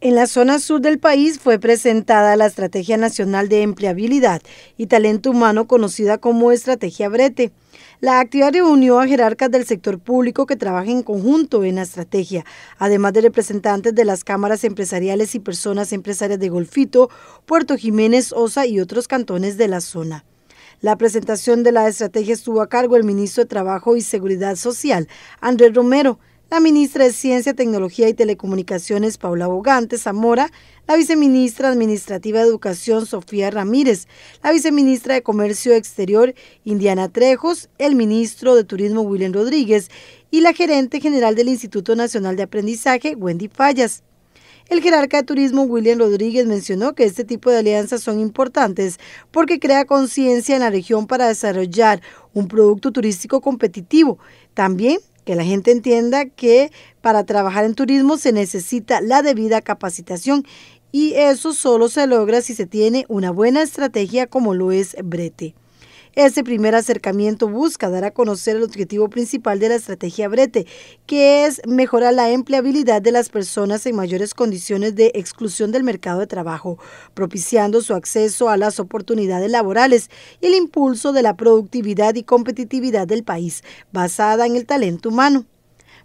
En la zona sur del país fue presentada la Estrategia Nacional de Empleabilidad y Talento Humano conocida como Estrategia Brete. La actividad reunió a jerarcas del sector público que trabajan en conjunto en la estrategia, además de representantes de las cámaras empresariales y personas empresarias de Golfito, Puerto Jiménez, Osa y otros cantones de la zona. La presentación de la estrategia estuvo a cargo del ministro de Trabajo y Seguridad Social, Andrés Romero, la ministra de Ciencia, Tecnología y Telecomunicaciones, Paula Bogante Zamora, la viceministra administrativa de Educación, Sofía Ramírez, la viceministra de Comercio Exterior, Indiana Trejos, el ministro de Turismo, William Rodríguez, y la gerente general del Instituto Nacional de Aprendizaje, Wendy Fallas. El jerarca de turismo William Rodríguez mencionó que este tipo de alianzas son importantes porque crea conciencia en la región para desarrollar un producto turístico competitivo. También que la gente entienda que para trabajar en turismo se necesita la debida capacitación y eso solo se logra si se tiene una buena estrategia como lo es Brete. Este primer acercamiento busca dar a conocer el objetivo principal de la estrategia Brete, que es mejorar la empleabilidad de las personas en mayores condiciones de exclusión del mercado de trabajo, propiciando su acceso a las oportunidades laborales y el impulso de la productividad y competitividad del país, basada en el talento humano.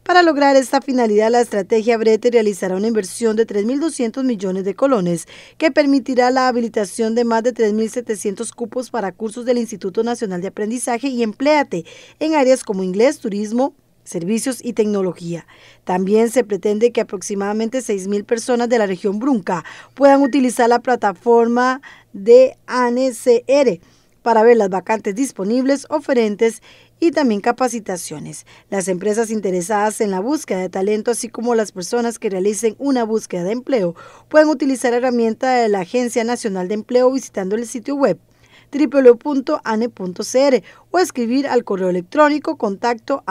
Para lograr esta finalidad, la estrategia Brete realizará una inversión de 3.200 millones de colones, que permitirá la habilitación de más de 3.700 cupos para cursos del Instituto Nacional de Aprendizaje y Empléate en áreas como inglés, turismo, servicios y tecnología. También se pretende que aproximadamente 6.000 personas de la región Brunca puedan utilizar la plataforma de ANCR para ver las vacantes disponibles, oferentes y también capacitaciones. Las empresas interesadas en la búsqueda de talento, así como las personas que realicen una búsqueda de empleo, pueden utilizar la herramienta de la Agencia Nacional de Empleo visitando el sitio web www.ane.cr o escribir al correo electrónico contacto